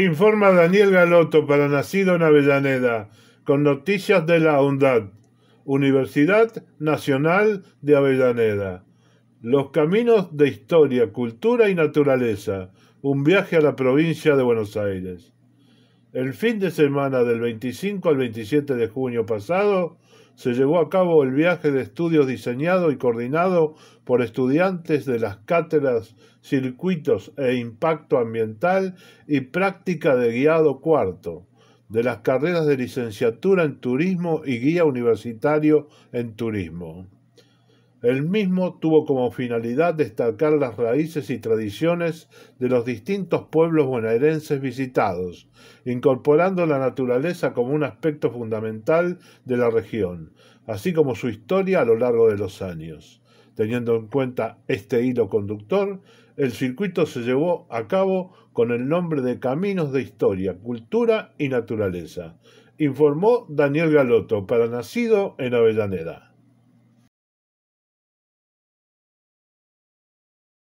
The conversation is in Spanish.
Informa Daniel Galoto para Nacido en Avellaneda, con noticias de la UNDAD, Universidad Nacional de Avellaneda. Los caminos de historia, cultura y naturaleza. Un viaje a la provincia de Buenos Aires. El fin de semana del 25 al 27 de junio pasado se llevó a cabo el viaje de estudios diseñado y coordinado por estudiantes de las cátedras Circuitos e Impacto Ambiental y Práctica de Guiado Cuarto, de las carreras de licenciatura en Turismo y Guía Universitario en Turismo. El mismo tuvo como finalidad destacar las raíces y tradiciones de los distintos pueblos bonaerenses visitados, incorporando la naturaleza como un aspecto fundamental de la región, así como su historia a lo largo de los años. Teniendo en cuenta este hilo conductor, el circuito se llevó a cabo con el nombre de Caminos de Historia, Cultura y Naturaleza, informó Daniel Galoto para Nacido en Avellaneda.